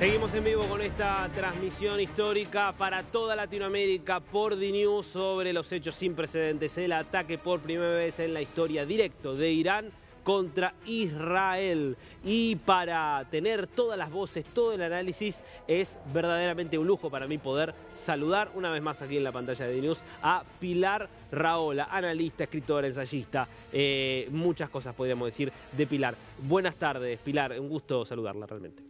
Seguimos en vivo con esta transmisión histórica para toda Latinoamérica por DNews sobre los hechos sin precedentes, el ataque por primera vez en la historia directo de Irán contra Israel. Y para tener todas las voces, todo el análisis, es verdaderamente un lujo para mí poder saludar una vez más aquí en la pantalla de News a Pilar Raola, analista, escritora, ensayista, eh, muchas cosas podríamos decir de Pilar. Buenas tardes, Pilar, un gusto saludarla realmente.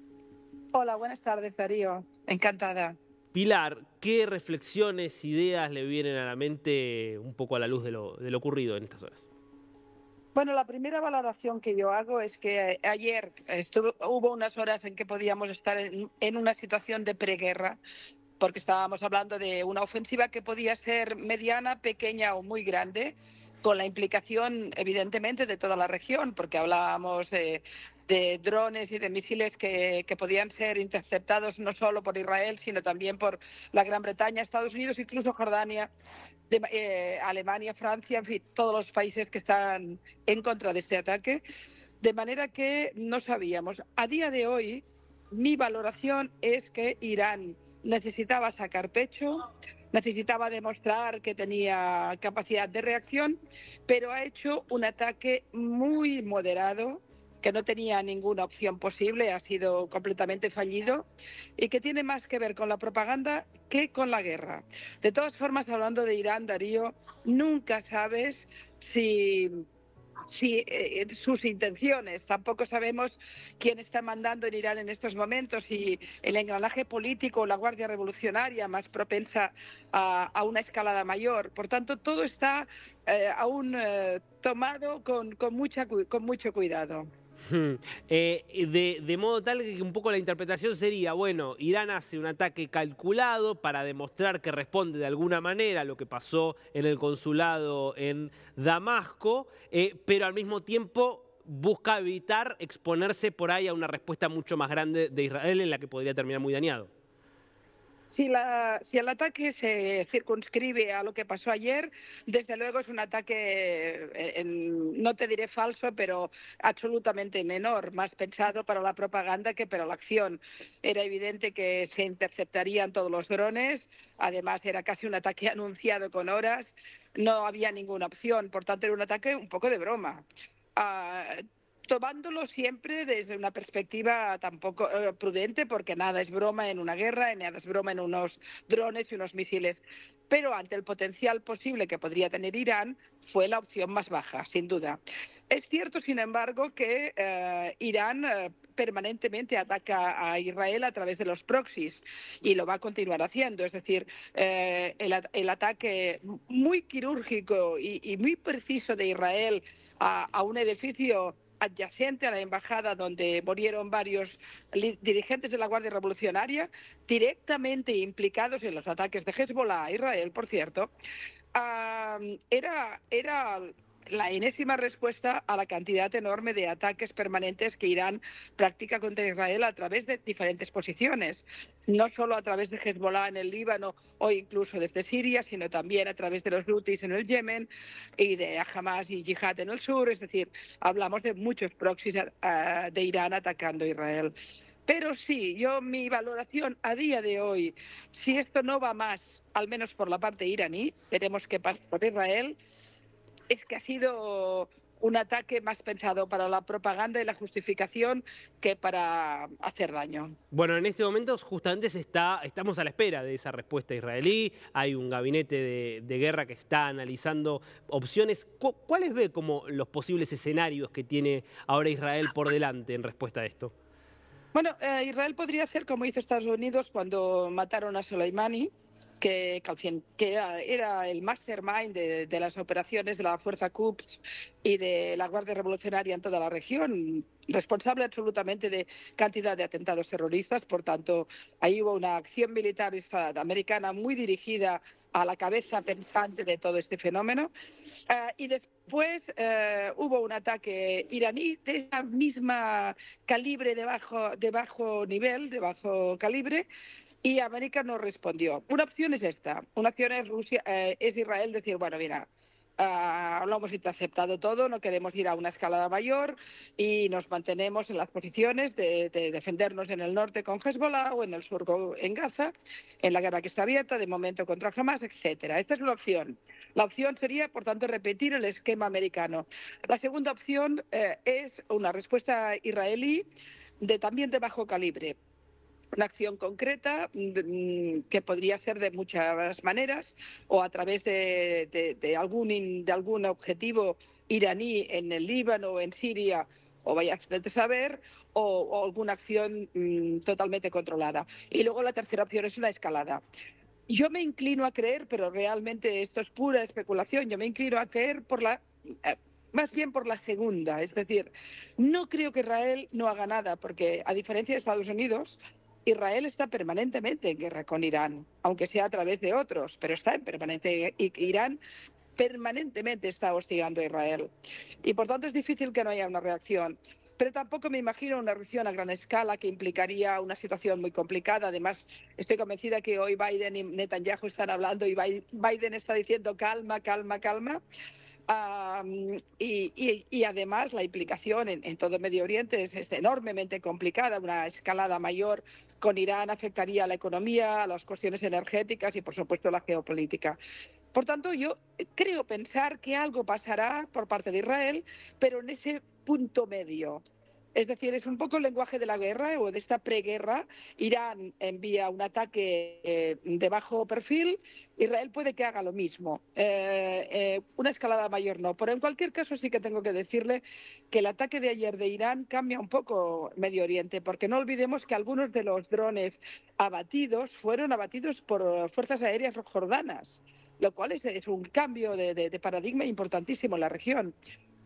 Hola, buenas tardes, Darío. Encantada. Pilar, ¿qué reflexiones, ideas le vienen a la mente un poco a la luz de lo, ocurrido en estas horas? Bueno, la primera valoración que yo hago es que eh, ayer hubo unas horas en que podíamos estar en, una situación de preguerra, porque estábamos hablando de una ofensiva que podía ser mediana, pequeña o muy grande, con la implicación evidentemente de toda la región, porque hablábamos de de drones y de misiles que, podían ser interceptados no solo por Israel, sino también por la Gran Bretaña, Estados Unidos, incluso Jordania, eh, Alemania, Francia, en fin, todos los países que están en contra de este ataque. De manera que no sabíamos. A día de hoy, mi valoración es que Irán necesitaba sacar pecho, necesitaba demostrar que tenía capacidad de reacción, pero ha hecho un ataque muy moderado, que no tenía ninguna opción posible, ha sido completamente fallido y que tiene más que ver con la propaganda que con la guerra. De todas formas, hablando de Irán, Darío, nunca sabes si eh, sus intenciones. Tampoco sabemos quién está mandando en Irán en estos momentos y el engranaje político o la Guardia Revolucionaria más propensa a, una escalada mayor. Por tanto, todo está eh, aún eh, tomado con mucho cuidado. Eh, de, modo tal que un poco la interpretación sería, bueno, Irán hace un ataque calculado para demostrar que responde de alguna manera a lo que pasó en el consulado en Damasco, eh, pero al mismo tiempo busca evitar exponerse por ahí a una respuesta mucho más grande de Israel en la que podría terminar muy dañado. Si, la, si el ataque se circunscribe a lo que pasó ayer, desde luego es un ataque, eh, no te diré falso, pero absolutamente menor, más pensado para la propaganda que para la acción. Era evidente que se interceptarían todos los drones, además era casi un ataque anunciado con horas, no había ninguna opción, por tanto era un ataque un poco de broma. Ah, tomándolo siempre desde una perspectiva tampoco eh, prudente, porque nada es broma en una guerra, nada es broma en unos drones y unos misiles. Pero ante el potencial posible que podría tener Irán, fue la opción más baja, sin duda. Es cierto, sin embargo, que eh, Irán eh, permanentemente ataca a Israel a través de los proxies y lo va a continuar haciendo. Es decir, el, ataque muy quirúrgico y, muy preciso de Israel a un edificio adyacente a la embajada donde murieron varios dirigentes de la Guardia Revolucionaria, directamente implicados en los ataques de Hezbollah a Israel, por cierto, era, era la enésima respuesta a la cantidad enorme de ataques permanentes que Irán practica contra Israel a través de diferentes posiciones, no solo a través de Hezbollah en el Líbano o incluso desde Siria, sino también a través de los Houthis en el Yemen y de Hamas y Yihad en el sur, es decir, hablamos de muchos proxies eh, de Irán atacando a Israel. Pero sí, yo mi valoración a día de hoy, si esto no va más, al menos por la parte iraní, veremos qué pasa por Israel, es que ha sido un ataque más pensado para la propaganda y la justificación que para hacer daño. Bueno, en este momento justamente está, estamos a la espera de esa respuesta israelí, hay un gabinete de, guerra que está analizando opciones. ¿Cuáles ve como los posibles escenarios que tiene ahora Israel por delante en respuesta a esto? Bueno, eh, Israel podría hacer como hizo Estados Unidos cuando mataron a Soleimani, que, que era el mastermind de, las operaciones de la Fuerza Cups y de la Guardia Revolucionaria en toda la región, responsable absolutamente de cantidad de atentados terroristas. Por tanto, ahí hubo una acción militar americana muy dirigida a la cabeza pensante de todo este fenómeno. Eh, y después eh, hubo un ataque iraní de esa misma calibre debajo de bajo nivel, de bajo calibre, y América no respondió. Una opción es esta. Una opción es Rusia, eh, es Israel decir, bueno, mira, ah, lo hemos aceptado todo, no queremos ir a una escalada mayor y nos mantenemos en las posiciones de, defendernos en el norte con Hezbollah o en el sur en Gaza, en la guerra que está abierta de momento contra Hamas, etcétera. Esta es una opción. La opción sería, por tanto, repetir el esquema americano. La segunda opción eh, es una respuesta israelí de también de bajo calibre una acción concreta mm, que podría ser de muchas maneras o a través de, algún, de algún objetivo iraní en el Líbano o en Siria o vayas a saber, o, alguna acción mm, totalmente controlada. Y luego la tercera opción es una escalada. Yo me inclino a creer, pero realmente esto es pura especulación, yo me inclino a creer por la, eh, más bien por la segunda. Es decir, no creo que Israel no haga nada, porque a diferencia de Estados Unidos, Israel está permanentemente en guerra con Irán, aunque sea a través de otros, pero está en permanente. Irán permanentemente está hostigando a Israel. Y por tanto es difícil que no haya una reacción. Pero tampoco me imagino una reacción a gran escala que implicaría una situación muy complicada. Además, estoy convencida que hoy Biden y Netanyahu están hablando y Biden está diciendo calma, calma, calma. y, además la implicación en, todo Medio Oriente es, enormemente complicada. Una escalada mayor con Irán afectaría a la economía, a las cuestiones energéticas y, por supuesto, la geopolítica. Por tanto, yo creo pensar que algo pasará por parte de Israel, pero en ese punto medio es decir, es un poco el lenguaje de la guerra o de esta preguerra. Irán envía un ataque eh, de bajo perfil, Israel puede que haga lo mismo. Eh, eh, una escalada mayor no, pero en cualquier caso sí que tengo que decirle que el ataque de ayer de Irán cambia un poco Medio Oriente, porque no olvidemos que algunos de los drones abatidos fueron abatidos por fuerzas aéreas jordanas, lo cual es, un cambio de paradigma importantísimo en la región.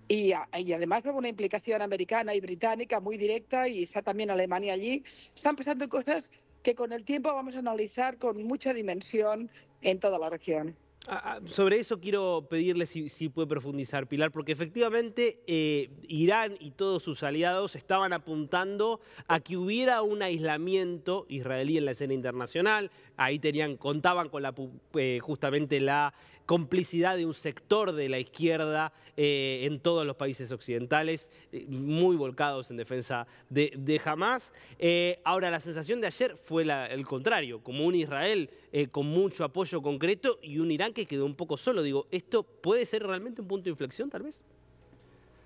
Y, además con una implicación americana y británica muy directa y está también Alemania allí. Están pasando cosas que con el tiempo vamos a analizar con mucha dimensión en toda la región. Ah, ah, sobre eso quiero pedirle si, puede profundizar, Pilar, porque efectivamente eh, Irán y todos sus aliados estaban apuntando a que hubiera un aislamiento israelí en la escena internacional, ahí tenían, contaban con la, eh, justamente la complicidad de un sector de la izquierda eh, en todos los países occidentales, eh, muy volcados en defensa de, de Hamas. ahora, la sensación de ayer fue el contrario, como un Israel con mucho apoyo concreto y un Irán que quedó un poco solo. Digo, ¿esto puede ser realmente un punto de inflexión tal vez?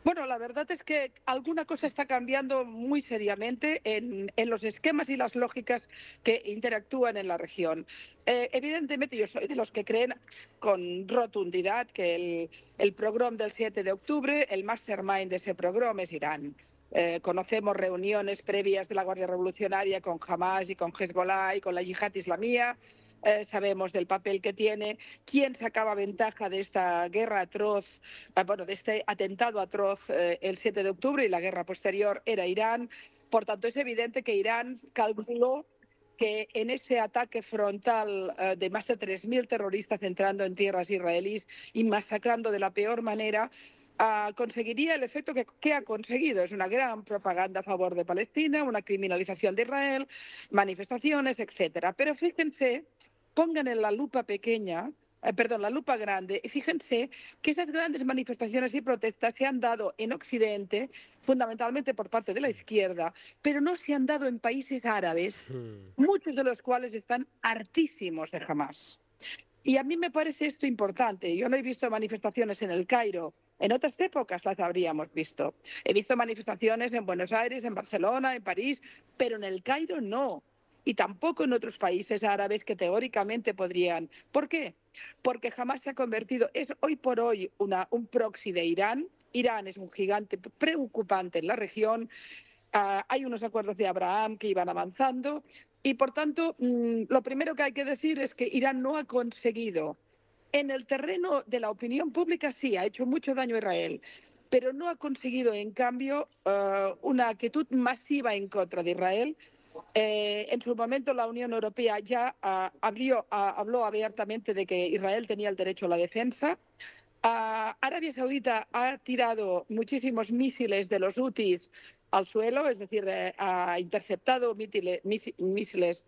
Bueno, la verdad es que alguna cosa está cambiando muy seriamente en, los esquemas y las lógicas que interactúan en la región. Eh, evidentemente, yo soy de los que creen con rotundidad que el, el del 7 de octubre, el mastermind de ese programa es Irán. Eh, conocemos reuniones previas de la Guardia Revolucionaria con Hamas y con Hezbollah y con la yihad islamía eh, sabemos del papel que tiene, quién sacaba ventaja de esta guerra atroz, eh, bueno, de este atentado atroz eh, el 7 de octubre y la guerra posterior era Irán. Por tanto, es evidente que Irán calculó que en ese ataque frontal de más de 3.000 terroristas entrando en tierras israelíes y masacrando de la peor manera, ah, conseguiría el efecto que, que, ha conseguido. Es una gran propaganda a favor de Palestina, una criminalización de Israel, manifestaciones, etcétera. Pero fíjense pongan en la lupa pequeña, eh, perdón, la lupa grande, y fíjense que esas grandes manifestaciones y protestas se han dado en Occidente, fundamentalmente por parte de la izquierda, pero no se han dado en países árabes, hmm. muchos de los cuales están hartísimos de jamás. Y a mí me parece esto importante. Yo no he visto manifestaciones en el Cairo. En otras épocas las habríamos visto. He visto manifestaciones en Buenos Aires, en Barcelona, en París, pero en el Cairo no y tampoco en otros países árabes que teóricamente podrían. ¿Por qué? Porque jamás se ha convertido, es hoy por hoy un proxy de Irán. Irán es un gigante preocupante en la región. Ah, hay unos acuerdos de Abraham que iban avanzando y, por tanto, mm, lo primero que hay que decir es que Irán no ha conseguido en el terreno de la opinión pública sí ha hecho mucho daño a Israel, pero no ha conseguido, en cambio, ah, una actitud masiva en contra de Israel eh, en su momento la Unión Europea ya ah, ah, habló abiertamente de que Israel tenía el derecho a la defensa. Ah, Arabia Saudita ha tirado muchísimos misiles de los UTIs al suelo, es decir, eh, ha interceptado misiles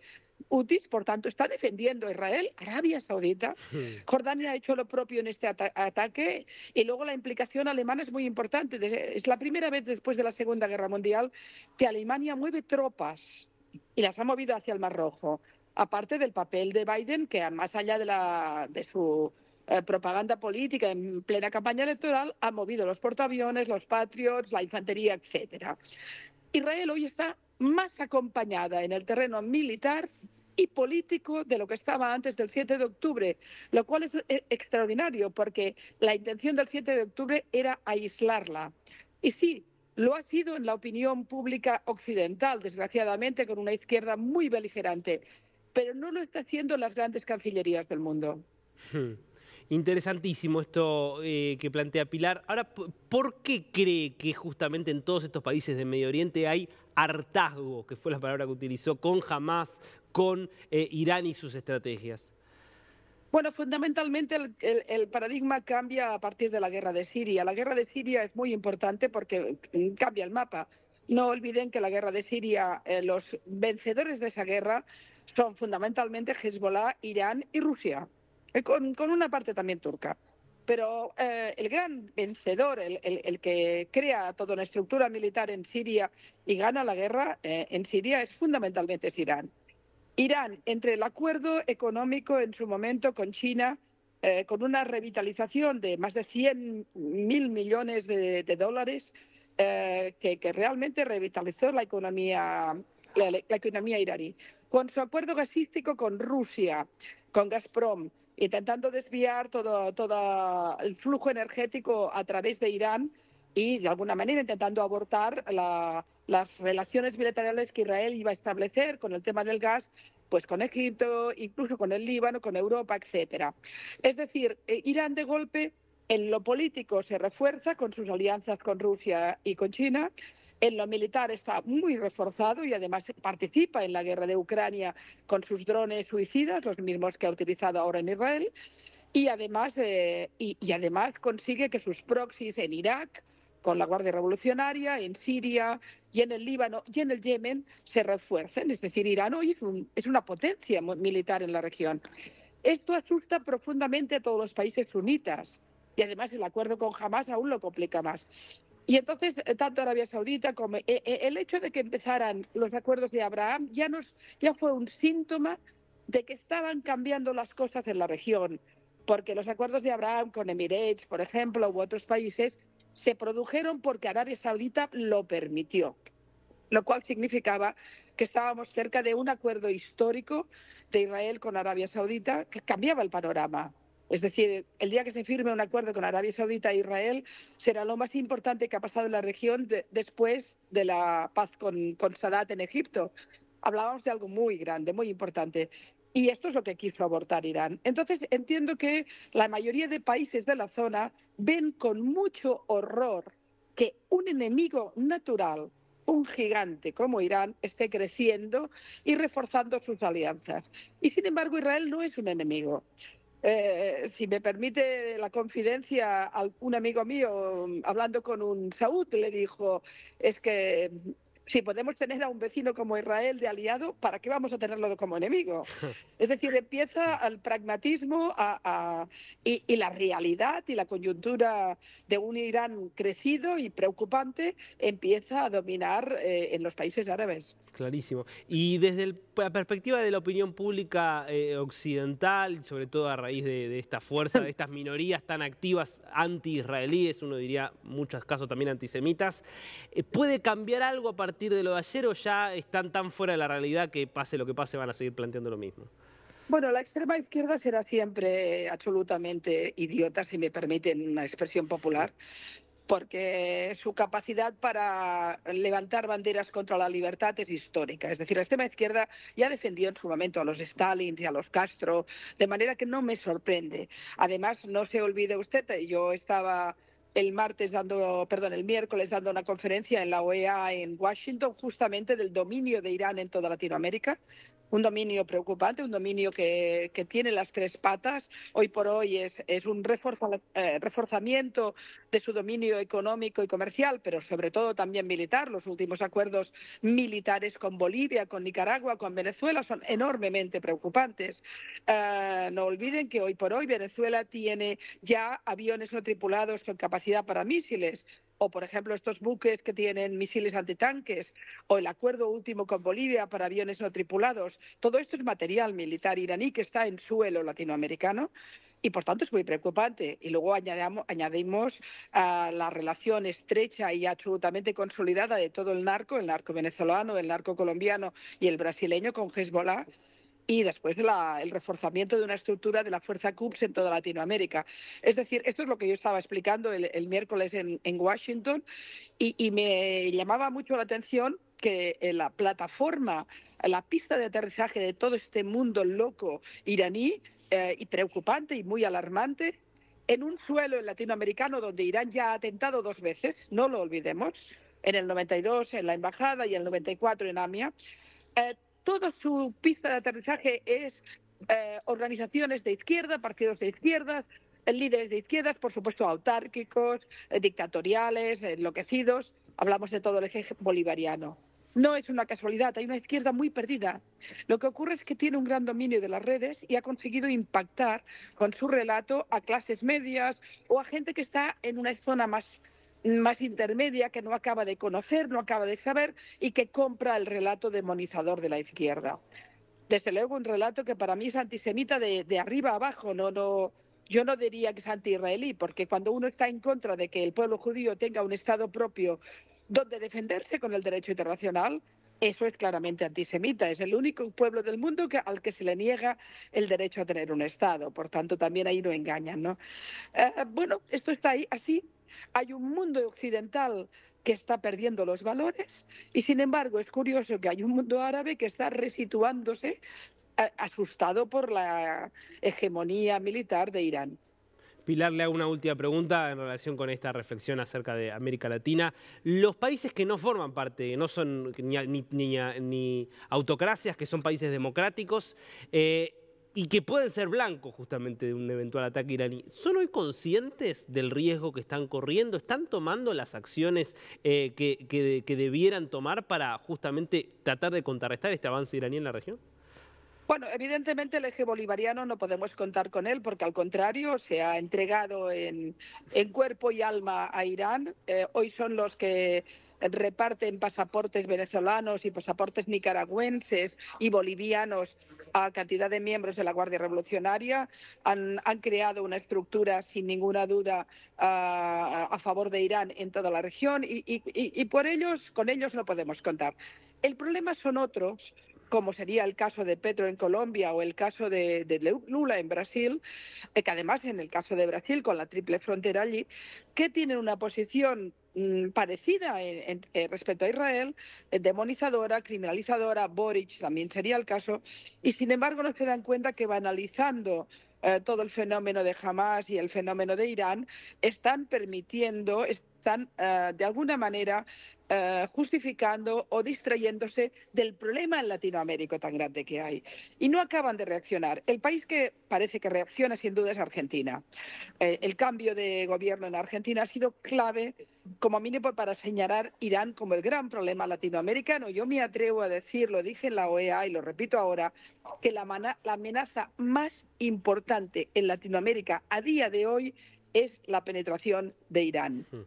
UTIs, por tanto, está defendiendo a Israel, Arabia Saudita. Hmm. Jordania ha hecho lo propio en este ataque y luego la implicación alemana es muy importante. Es la primera vez después de la Segunda Guerra Mundial que Alemania mueve tropas y las ha movido hacia el Mar Rojo. Aparte del papel de Biden, que más allá de, la, de su eh, propaganda política en plena campaña electoral, ha movido los portaaviones, los patriots, la infantería, etcétera. Israel hoy está más acompañada en el terreno militar y político de lo que estaba antes del 7 de octubre, lo cual es eh, extraordinario porque la intención del 7 de octubre era aislarla. Y sí, lo ha sido en la opinión pública occidental, desgraciadamente, con una izquierda muy beligerante, pero no lo está haciendo las grandes cancillerías del mundo. Hmm. Interesantísimo esto eh, que plantea Pilar. Ahora, ¿por qué cree que justamente en todos estos países del Medio Oriente hay hartazgo, que fue la palabra que utilizó, con Hamas, con eh, Irán y sus estrategias? Bueno, fundamentalmente el, paradigma cambia a partir de la guerra de Siria. La guerra de Siria es muy importante porque mm, cambia el mapa. No olviden que la guerra de Siria, eh, los vencedores de esa guerra son fundamentalmente Hezbollah, Irán y Rusia, eh, con, una parte también turca. Pero eh, el gran vencedor, el, que crea toda una estructura militar en Siria y gana la guerra en Siria, es fundamentalmente es Irán. Irán, entre el acuerdo económico en su momento con China, eh, con una revitalización de más de 100 mil millones de, dólares, eh, que, realmente revitalizó la economía, iraní, con su acuerdo gasístico con Rusia, con Gazprom, intentando desviar todo el flujo energético a través de Irán y, de alguna manera, intentando abortar la, las relaciones bilaterales que Israel iba a establecer con el tema del gas pues con Egipto, incluso con el Líbano, con Europa, etcétera. Es decir, eh, Irán de golpe en lo político se refuerza con sus alianzas con Rusia y con China, en lo militar está muy reforzado y además participa en la guerra de Ucrania con sus drones suicidas, los mismos que ha utilizado ahora en Israel, y además, eh, y además consigue que sus proxies en Irak, con la Guardia Revolucionaria en Siria y en el Líbano y en el Yemen se refuercen. Es decir, Irán hoy es, una potencia militar en la región. Esto asusta profundamente a todos los países sunitas y además el acuerdo con Hamas aún lo complica más. Y entonces, eh, tanto Arabia Saudita como eh, eh, el hecho de que empezaran los acuerdos de Abraham ya, ya fue un síntoma de que estaban cambiando las cosas en la región, porque los acuerdos de Abraham con Emirates, por ejemplo, u otros países, se produjeron porque Arabia Saudita lo permitió, lo cual significaba que estábamos cerca de un acuerdo histórico de Israel con Arabia Saudita que cambiaba el panorama. Es decir, el día que se firme un acuerdo con Arabia Saudita e Israel será lo más importante que ha pasado en la región después de la paz con, con Sadat en Egipto. Hablábamos de algo muy grande, muy importante. Y esto es lo que quiso abortar Irán. Entonces, entiendo que la mayoría de países de la zona ven con mucho horror que un enemigo natural, un gigante como Irán, esté creciendo y reforzando sus alianzas. Y sin embargo, Israel no es un enemigo. Eh, si me permite la confidencia, un amigo mío, hablando con un saúd, le dijo, es que si podemos tener a un vecino como Israel de aliado, ¿para qué vamos a tenerlo como enemigo? Es decir, empieza al pragmatismo a, a, y, la realidad y la coyuntura de un Irán crecido y preocupante empieza a dominar eh, en los países árabes. Clarísimo. Y desde la perspectiva de la opinión pública eh, occidental, sobre todo a raíz de, de esta fuerza, de estas minorías tan activas anti-israelíes, uno diría muchos casos también antisemitas, eh, ¿puede cambiar algo para partir de lo de ayer o ya están tan fuera de la realidad que pase lo que pase van a seguir planteando lo mismo? Bueno, la extrema izquierda será siempre absolutamente idiota, si me permiten una expresión popular, porque su capacidad para levantar banderas contra la libertad es histórica. Es decir, la extrema izquierda ya defendió en su momento a los Stalin y a los Castro, de manera que no me sorprende. Además, no se olvide usted, yo estaba el martes perdón, el miércoles dando una conferencia en la OEA en Washington justamente del dominio de Irán en toda Latinoamérica, un dominio preocupante, un dominio que, tiene las tres patas. Hoy por hoy es, es un eh, reforzamiento de su dominio económico y comercial, pero sobre todo también militar. Los últimos acuerdos militares con Bolivia, con Nicaragua, con Venezuela son enormemente preocupantes. Eh, no olviden que hoy por hoy Venezuela tiene ya aviones no tripulados con capacidad para misiles o por ejemplo estos buques que tienen misiles antitanques, o el acuerdo último con Bolivia para aviones no tripulados, todo esto es material militar iraní que está en suelo latinoamericano y por tanto es muy preocupante. Y luego añadimos la relación estrecha y absolutamente consolidada de todo el narco, el narco venezolano, el narco colombiano y el brasileño con Hezbollah y después la, el reforzamiento de una estructura de la Fuerza CUPS en toda Latinoamérica. Es decir, esto es lo que yo estaba explicando el, miércoles en, Washington y, me llamaba mucho la atención que eh, la plataforma, la pista de aterrizaje de todo este mundo loco iraní eh, y preocupante y muy alarmante en un suelo latinoamericano donde Irán ya ha atentado dos veces, no lo olvidemos, en el 92 en la embajada y en el 94 en AMIA. Eh, toda su pista de aterrizaje es eh, organizaciones de izquierda, partidos de izquierdas, eh, líderes de izquierdas, por supuesto autárquicos, eh, dictatoriales, enloquecidos. Hablamos de todo el eje bolivariano. No es una casualidad, hay una izquierda muy perdida. Lo que ocurre es que tiene un gran dominio de las redes y ha conseguido impactar con su relato a clases medias o a gente que está en una zona más más intermedia que no acaba de conocer, no acaba de saber y que compra el relato demonizador de la izquierda. Desde luego un relato que para mí es antisemita de, arriba a abajo, no, no, yo no diría que es anti-israelí, porque cuando uno está en contra de que el pueblo judío tenga un Estado propio donde defenderse con el derecho internacional, eso es claramente antisemita. Es el único pueblo del mundo que, al que se le niega el derecho a tener un Estado. Por tanto, también ahí no engañan. ¿no? Eh, bueno, esto está ahí así hay un mundo occidental que está perdiendo los valores y sin embargo es curioso que hay un mundo árabe que está resituándose asustado por la hegemonía militar de Irán. Pilar, le hago una última pregunta en relación con esta reflexión acerca de América Latina. Los países que no forman parte, no son ni, autocracias, que son países democráticos, eh, y que pueden ser blancos justamente de un eventual ataque iraní. ¿Son hoy conscientes del riesgo que están corriendo? ¿Están tomando las acciones eh, que, que, debieran tomar para justamente tratar de contrarrestar este avance iraní en la región? Bueno, evidentemente el eje bolivariano no podemos contar con él porque al contrario se ha entregado en, cuerpo y alma a Irán. Eh, hoy son los que reparten pasaportes venezolanos y pasaportes nicaragüenses y bolivianos a cantidad de miembros de la Guardia Revolucionaria, han, creado una estructura sin ninguna duda a, favor de Irán en toda la región y, por ellos, con ellos no podemos contar. El problema son otros, como sería el caso de Petro en Colombia o el caso de, de, Lula en Brasil, eh, que además en el caso de Brasil, con la triple frontera allí, que tienen una posición Mm, parecida eh, respecto a Israel, eh, demonizadora, criminalizadora, Boric también sería el caso, y sin embargo no se dan cuenta que banalizando analizando eh, todo el fenómeno de Hamas y el fenómeno de Irán, están permitiendo, están de alguna manera justificando o distrayéndose del problema en Latinoamérica tan grande que hay. Y no acaban de reaccionar. El país que parece que reacciona sin duda es Argentina. el cambio de gobierno en Argentina ha sido clave como mínimo para señalar Irán como el gran problema latinoamericano. Yo me atrevo a decir, lo dije en la OEA y lo repito ahora, que la, la amenaza más importante en Latinoamérica a día de hoy es la penetración de Irán, hmm.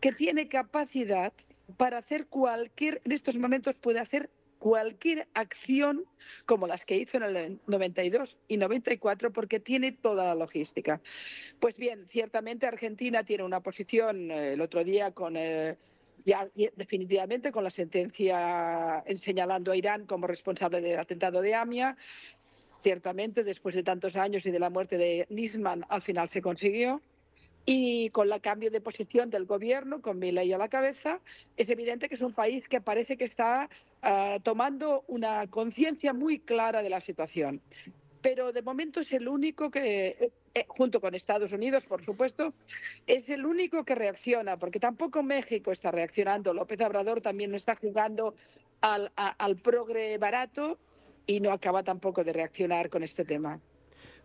que tiene capacidad para hacer cualquier, en estos momentos puede hacer cualquier acción como las que hizo en el 92 y 94 porque tiene toda la logística. Pues bien, ciertamente Argentina tiene una posición eh, el otro día con... Eh, definitivamente con la sentencia señalando a Irán como responsable del atentado de Amia, ciertamente después de tantos años y de la muerte de Nisman al final se consiguió. Y con el cambio de posición del gobierno, con mi ley a la cabeza, es evidente que es un país que parece que está ah, tomando una conciencia muy clara de la situación. Pero de momento es el único que, eh, eh, junto con Estados Unidos, por supuesto, es el único que reacciona, porque tampoco México está reaccionando. López Abrador también no está jugando al progre barato y no acaba tampoco de reaccionar con este tema.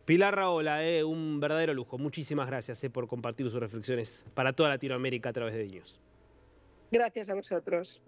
Pilar Raola, eh, un verdadero lujo. Muchísimas gracias eh, por compartir sus reflexiones para toda Latinoamérica a través de ellos. Gracias a vosotros.